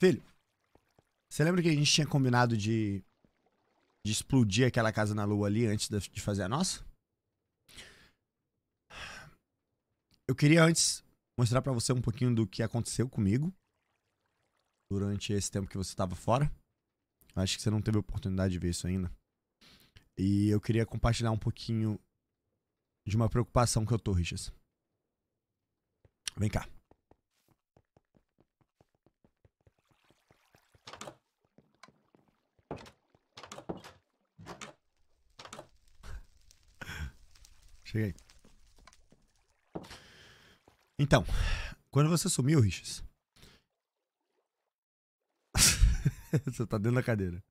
Filho, você lembra que a gente tinha combinado de, de explodir aquela casa na lua ali antes de fazer a nossa? Eu queria antes mostrar para você um pouquinho do que aconteceu comigo durante esse tempo que você estava fora. Acho que você não teve oportunidade de ver isso ainda. E eu queria compartilhar um pouquinho de uma preocupação que eu tô, Richas. Vem cá. Então, quando você sumiu, Riches, você tá dentro da cadeira.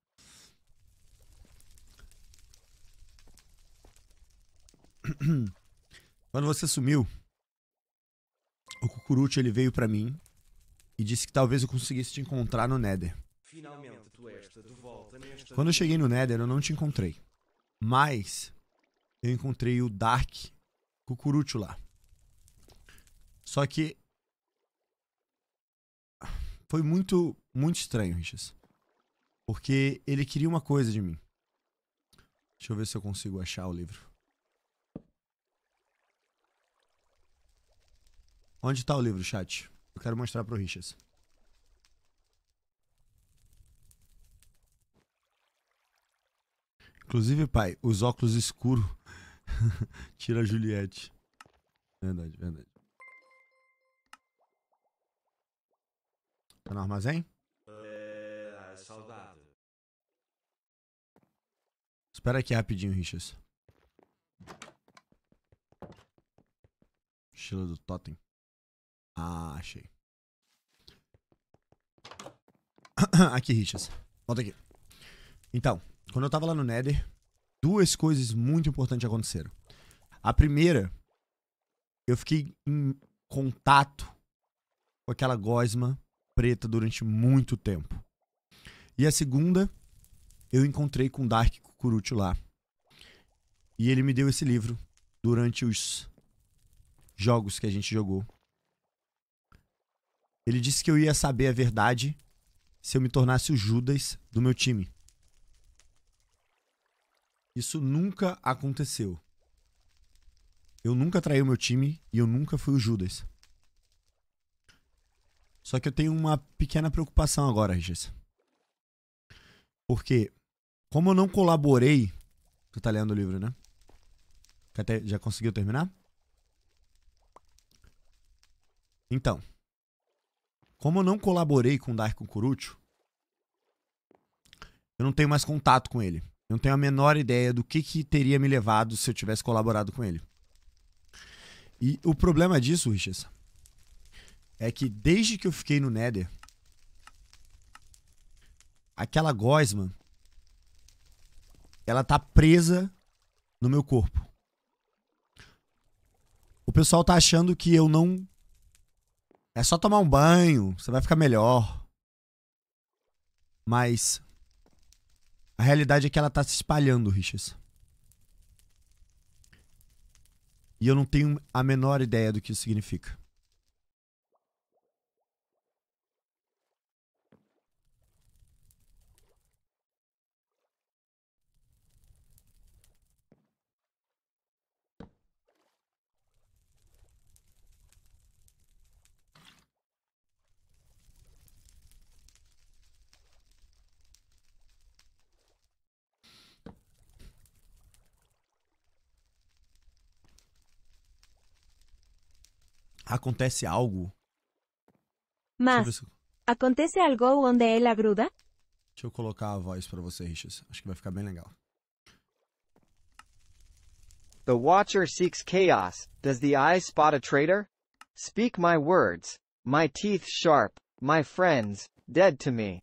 Quando você sumiu, o Cucurucho ele veio para mim e disse que talvez eu conseguisse te encontrar no Nether. Finalmente tu és de volta nesta Quando eu cheguei no Nether, eu não te encontrei. Mas eu encontrei o Dark Cucurucho lá. Só que. Foi muito, muito estranho, Richas. Porque ele queria uma coisa de mim. Deixa eu ver se eu consigo achar o livro. Onde tá o livro, chat? Eu quero mostrar pro Richas. Inclusive, pai, os óculos escuros Tira a Juliette. Verdade, verdade. Tá no armazém? É, é Soldado. Espera aqui rapidinho, Richas. Mochila do Totem. Ah, achei. aqui, Richas. Volta aqui. Então, quando eu tava lá no Nether, duas coisas muito importantes aconteceram. A primeira, eu fiquei em contato com aquela gosma preta durante muito tempo. E a segunda, eu encontrei com o Dark Kukuruchi lá. E ele me deu esse livro durante os jogos que a gente jogou. Ele disse que eu ia saber a verdade se eu me tornasse o Judas do meu time. Isso nunca aconteceu. Eu nunca traí o meu time e eu nunca fui o Judas. Só que eu tenho uma pequena preocupação agora, Regis. Porque, como eu não colaborei. Tu tá lendo o livro, né? Já conseguiu terminar? Então. Como eu não colaborei com o Dark Kurucho, eu não tenho mais contato com ele. Eu não tenho a menor ideia do que, que teria me levado se eu tivesse colaborado com ele. E o problema disso, Richas, é que desde que eu fiquei no Nether, aquela gosma ela tá presa no meu corpo. O pessoal tá achando que eu não é só tomar um banho, você vai ficar melhor. Mas a realidade é que ela tá se espalhando, Richas. E eu não tenho a menor ideia do que isso significa. acontece algo. Mas, se... acontece algo onde ela gruda? Deixa eu colocar a voz para você, Richas. Acho que vai ficar bem legal. The Watcher seeks chaos. Does the eye spot a traitor? Speak my words. My teeth sharp. My friends, dead to me.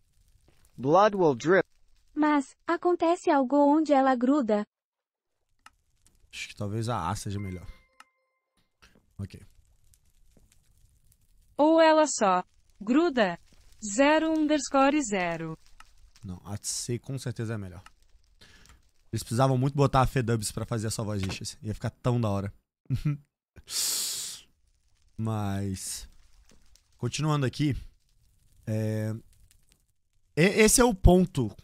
Blood will drip. Mas, acontece algo onde ela gruda? Acho que talvez a A seja melhor. Ok. Ou ela só gruda 0 underscore 0. Não, a C com certeza é melhor. Eles precisavam muito botar a Fedubs pra fazer a sua voz Ia ficar tão da hora. Mas. Continuando aqui. É... Esse é o ponto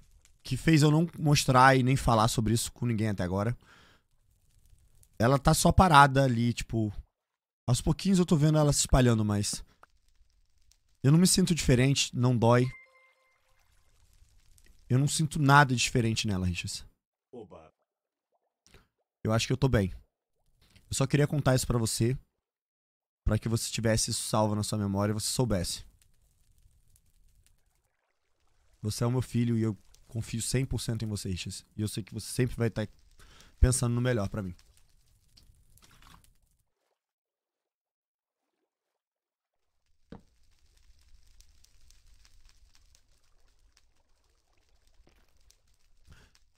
que fez eu não mostrar e nem falar sobre isso com ninguém até agora. Ela tá só parada ali, tipo. Aos pouquinhos eu tô vendo ela se espalhando, mas. Eu não me sinto diferente, não dói. Eu não sinto nada diferente nela, Richas. Oba. Eu acho que eu tô bem. Eu só queria contar isso para você, para que você tivesse isso salvo na sua memória e você soubesse. Você é o meu filho e eu confio 100% em você, Richas. E eu sei que você sempre vai estar tá pensando no melhor para mim.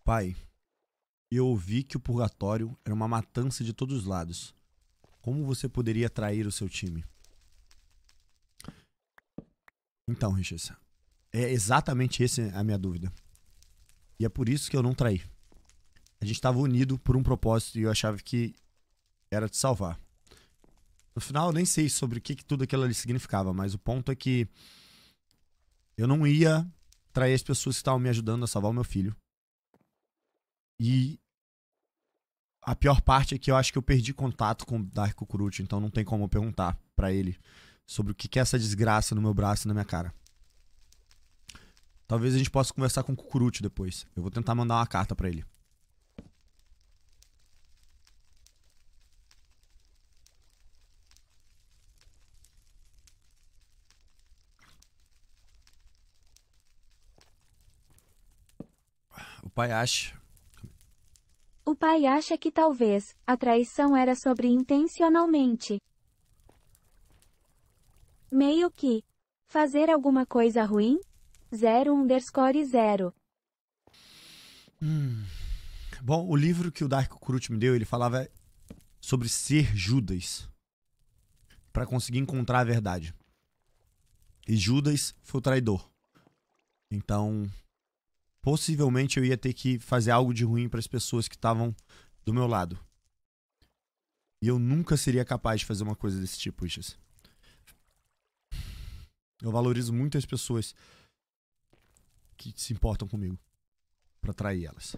pai, eu ouvi que o purgatório era uma matança de todos os lados. Como você poderia trair o seu time? Então, Richard, é exatamente essa a minha dúvida. E é por isso que eu não traí. A gente estava unido por um propósito e eu achava que era te salvar. No final, eu nem sei sobre o que, que tudo aquilo ali significava, mas o ponto é que eu não ia trair as pessoas que estavam me ajudando a salvar o meu filho. E a pior parte é que eu acho que eu perdi contato com o Darko Kuruchi, então não tem como eu perguntar para ele sobre o que é essa desgraça no meu braço e na minha cara. Talvez a gente possa conversar com o Kukuruchi depois. Eu vou tentar mandar uma carta para ele. O pai acha o pai acha que talvez a traição era sobre intencionalmente. Meio que fazer alguma coisa ruim? 0 underscore 0. Hum. Bom, o livro que o Dark Krut me deu, ele falava sobre ser Judas para conseguir encontrar a verdade. E Judas foi o traidor. Então, possivelmente eu ia ter que fazer algo de ruim para as pessoas que estavam do meu lado. E eu nunca seria capaz de fazer uma coisa desse tipo, Ixas. Eu valorizo muito as pessoas que se importam comigo para atrair elas.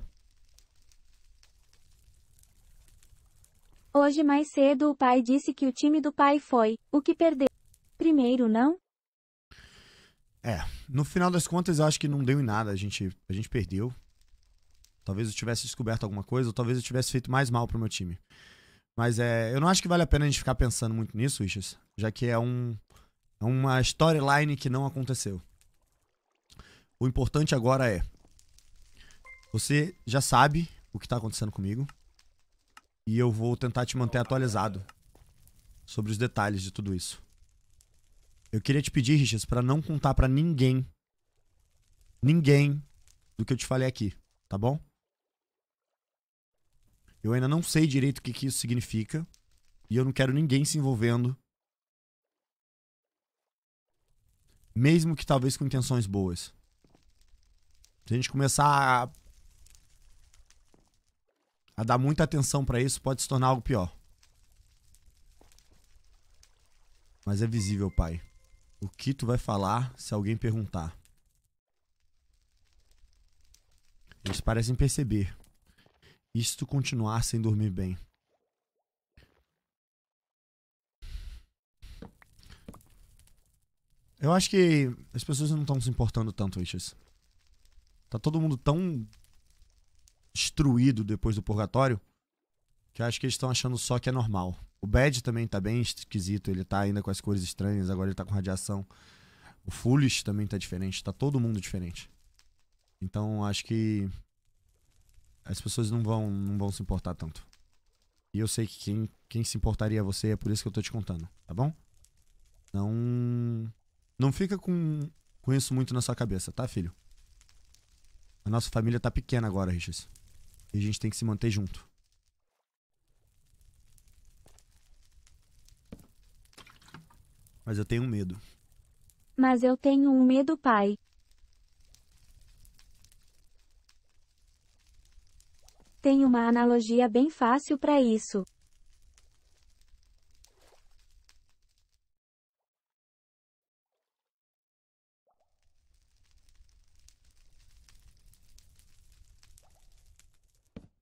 Hoje mais cedo o pai disse que o time do pai foi o que perdeu. Primeiro não? É, no final das contas, eu acho que não deu em nada. A gente, a gente perdeu. Talvez eu tivesse descoberto alguma coisa, ou talvez eu tivesse feito mais mal pro meu time. Mas é, eu não acho que vale a pena a gente ficar pensando muito nisso, Ixas, já que é um, é uma storyline que não aconteceu. O importante agora é. Você já sabe o que tá acontecendo comigo. E eu vou tentar te manter atualizado sobre os detalhes de tudo isso. Eu queria te pedir, Richas, para não contar para ninguém, ninguém, do que eu te falei aqui, tá bom? Eu ainda não sei direito o que, que isso significa e eu não quero ninguém se envolvendo, mesmo que talvez com intenções boas. Se a gente começar a, a dar muita atenção para isso, pode se tornar algo pior. Mas é visível, pai. O que tu vai falar se alguém perguntar? Eles parecem perceber. E se tu continuar sem dormir bem? Eu acho que as pessoas não estão se importando tanto, Richards. Tá todo mundo tão destruído depois do purgatório que eu acho que eles estão achando só que é normal. O Bad também tá bem esquisito, ele tá ainda com as cores estranhas, agora ele tá com radiação. O Foolish também tá diferente, tá todo mundo diferente. Então acho que as pessoas não vão, não vão se importar tanto. E eu sei que quem, quem se importaria é você, é por isso que eu tô te contando, tá bom? Não. Não fica com, com isso muito na sua cabeça, tá, filho? A nossa família tá pequena agora, Richard. E a gente tem que se manter junto. Mas eu tenho medo. Mas eu tenho um medo, pai. Tem uma analogia bem fácil para isso.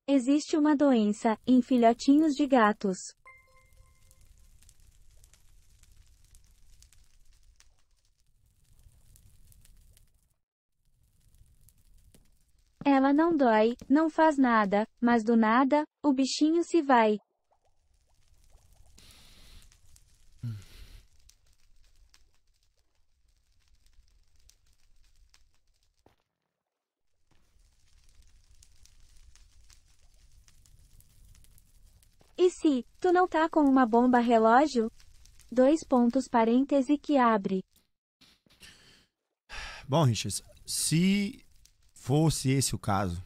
Existe uma doença em filhotinhos de gatos. Ela não dói, não faz nada, mas do nada, o bichinho se vai. E se, tu não tá com uma bomba relógio? Dois pontos parêntese que abre. Bom, Richard, se fosse esse o caso,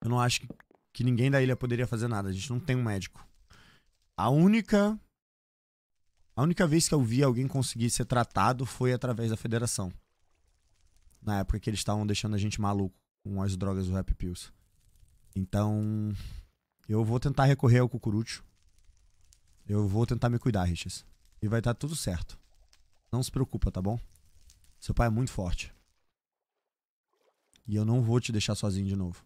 eu não acho que, que ninguém da ilha poderia fazer nada. A gente não tem um médico. A única. A única vez que eu vi alguém conseguir ser tratado foi através da federação. Na época que eles estavam deixando a gente maluco com as drogas do Rap Pills. Então. Eu vou tentar recorrer ao cucurucho. Eu vou tentar me cuidar, Richas. E vai dar tudo certo. Não se preocupa, tá bom? Seu pai é muito forte. E eu não vou te deixar sozinho de novo.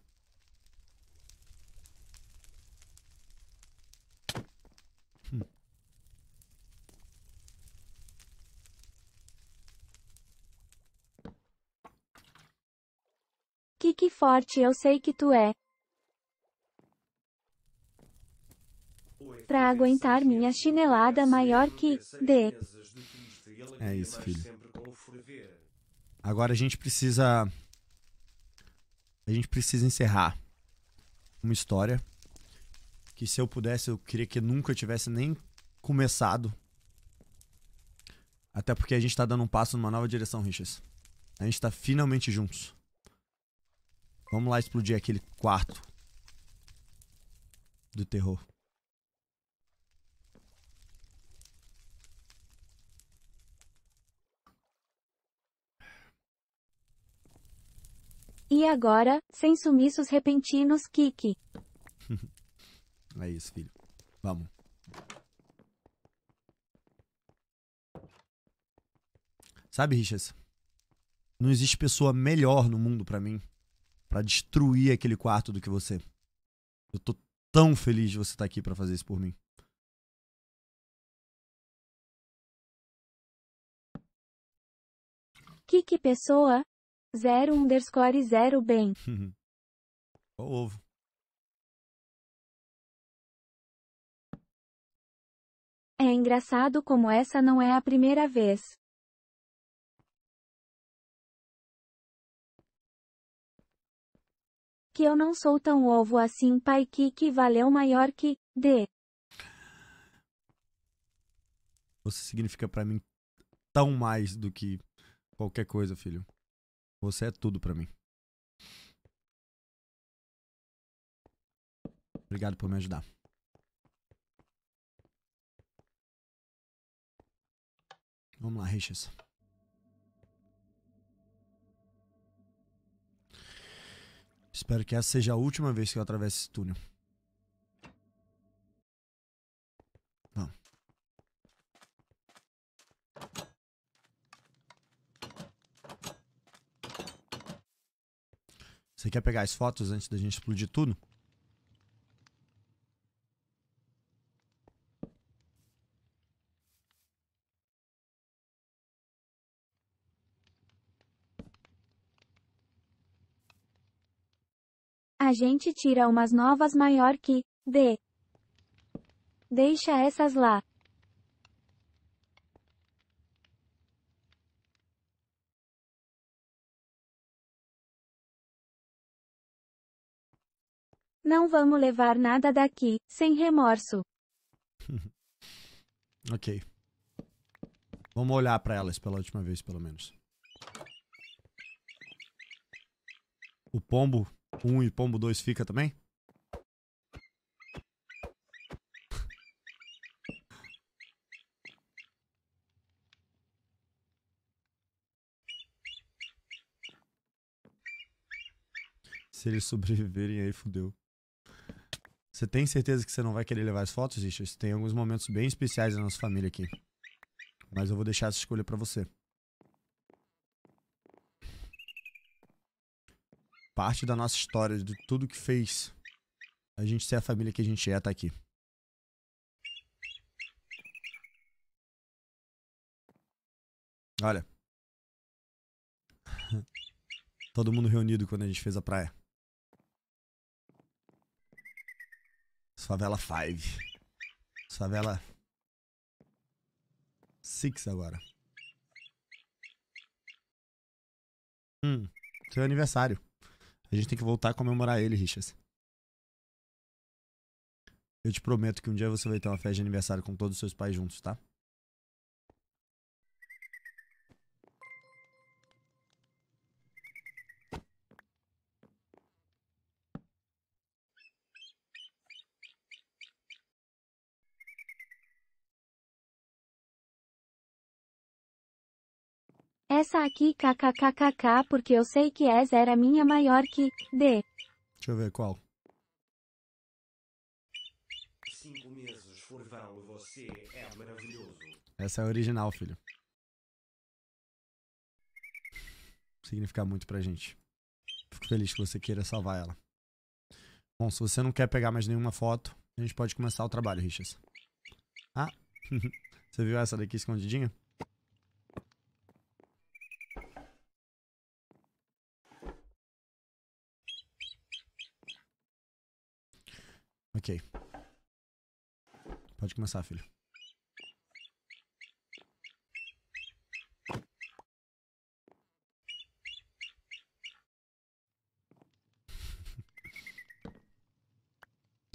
Que forte, eu sei que tu é. pra aguentar minha chinelada maior que D. É isso, filho. Agora a gente precisa a gente precisa encerrar uma história que se eu pudesse eu queria que nunca tivesse nem começado. Até porque a gente tá dando um passo numa nova direção, Richas. A gente tá finalmente juntos. Vamos lá explodir aquele quarto do terror. E agora, sem sumiços repentinos, Kiki. é isso, filho. Vamos. Sabe, Richas? Não existe pessoa melhor no mundo para mim para destruir aquele quarto do que você. Eu tô tão feliz de você estar tá aqui para fazer isso por mim. Kiki Pessoa, Zero underscore zero bem. o ovo. É engraçado como essa não é a primeira vez. Que eu não sou tão ovo assim, pai que que valeu maior que D. Você significa para mim tão mais do que qualquer coisa, filho. Você é tudo para mim. Obrigado por me ajudar. Vamos lá, Richas. Espero que essa seja a última vez que eu atravesse esse túnel. Você quer pegar as fotos antes da gente explodir tudo? A gente tira umas novas maior que D. Deixa essas lá. Não vamos levar nada daqui, sem remorso. ok. Vamos olhar para elas pela última vez, pelo menos. O pombo 1 e pombo 2 fica também? Se eles sobreviverem, aí fudeu. Você tem certeza que você não vai querer levar as fotos, Ixas? Tem alguns momentos bem especiais da nossa família aqui. Mas eu vou deixar essa escolha pra você. Parte da nossa história, de tudo que fez a gente ser a família que a gente é, tá aqui. Olha. Todo mundo reunido quando a gente fez a praia. favela 5. favela 6 agora. Hum, seu aniversário. A gente tem que voltar a comemorar ele, Richas. Eu te prometo que um dia você vai ter uma festa de aniversário com todos os seus pais juntos, tá? Essa aqui kkkkk porque eu sei que essa era minha maior que D. Deixa eu ver qual. Cinco meses, furvão, você é maravilhoso. Essa é a original, filho. Significa muito pra gente. Fico feliz que você queira salvar ela. Bom, se você não quer pegar mais nenhuma foto, a gente pode começar o trabalho, Richas. Ah, você viu essa daqui escondidinha? Ok. Pode começar, filho.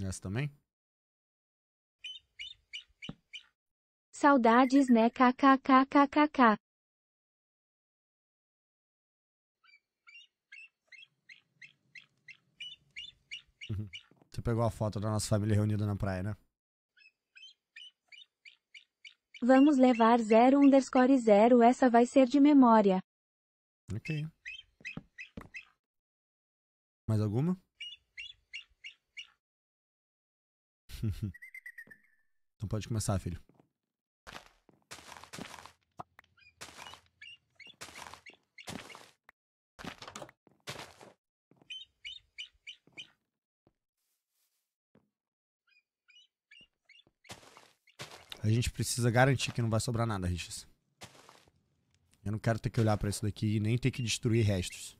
Essa também? Saudades, né? KKKKKK. Tu pegou a foto da nossa família reunida na praia, né? Vamos levar 0 underscore 0, essa vai ser de memória. Ok. Mais alguma? então pode começar, filho. A gente precisa garantir que não vai sobrar nada, Richas. Eu não quero ter que olhar para isso daqui e nem ter que destruir restos.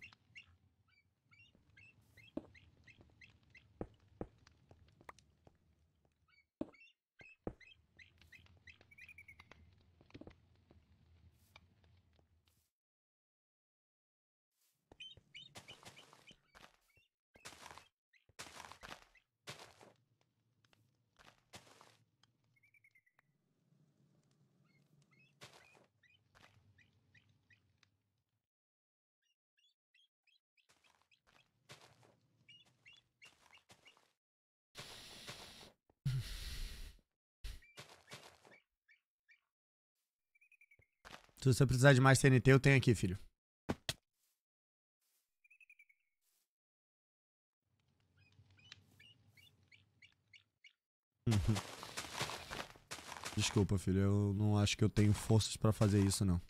Se você precisar de mais TNT, eu tenho aqui, filho. Desculpa, filho. Eu não acho que eu tenho forças para fazer isso, não.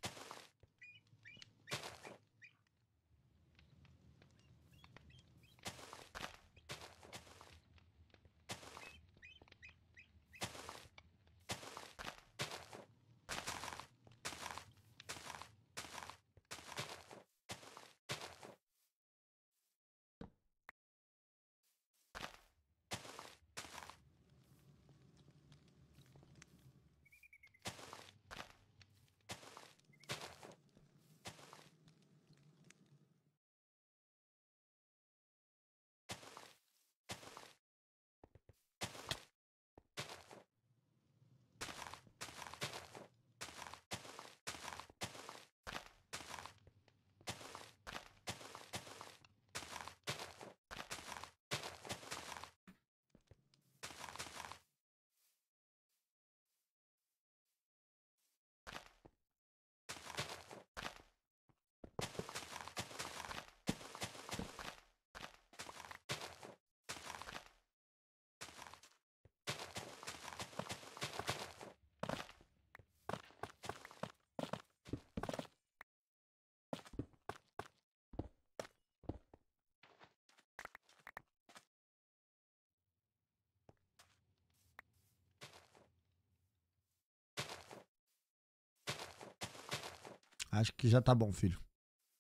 Acho que já tá bom, filho.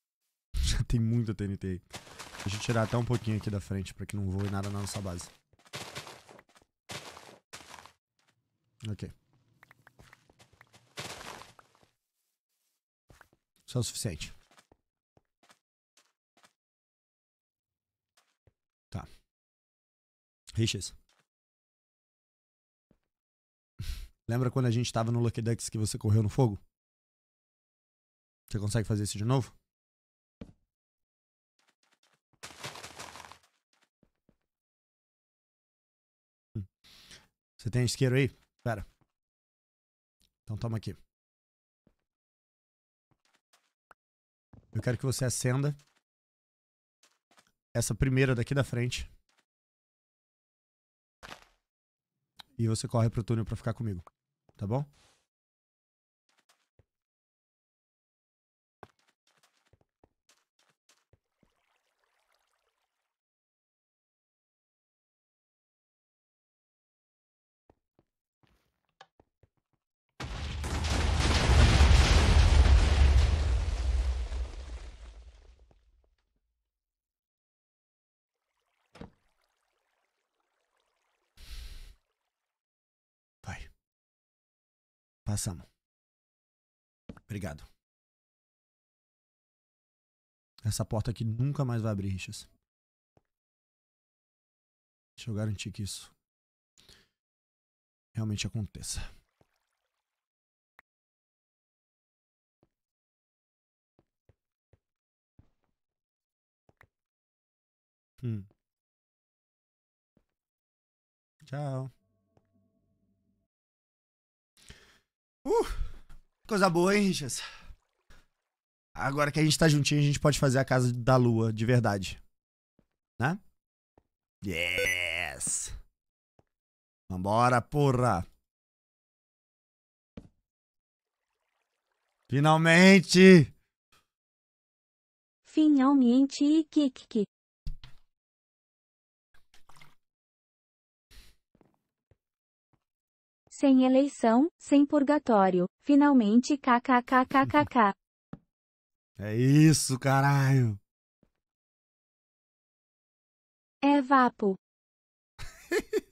Já tem muita TNT aí. Deixa eu tirar até um pouquinho aqui da frente pra que não voe nada na nossa base. Ok. Só o suficiente. Tá. Riches. Lembra quando a gente tava no Lucky Ducks que você correu no fogo? Você consegue fazer isso de novo? Hum. Você tem isqueiro aí? espera. Então toma aqui. Eu quero que você acenda essa primeira daqui da frente. E você corre pro túnel pra ficar comigo. Tá bom? Passamos. Obrigado. Essa porta aqui nunca mais vai abrir, Richas. Deixa eu garantir que isso realmente aconteça. Hum. Tchau. Uh, coisa boa, hein, Richas? Agora que a gente tá juntinho, a gente pode fazer a casa da lua de verdade. Né? Yes! Vambora, porra! Finalmente! Finalmente, Kikki. Sem eleição, sem purgatório. Finalmente kkkkk. É isso, caralho. É vapo.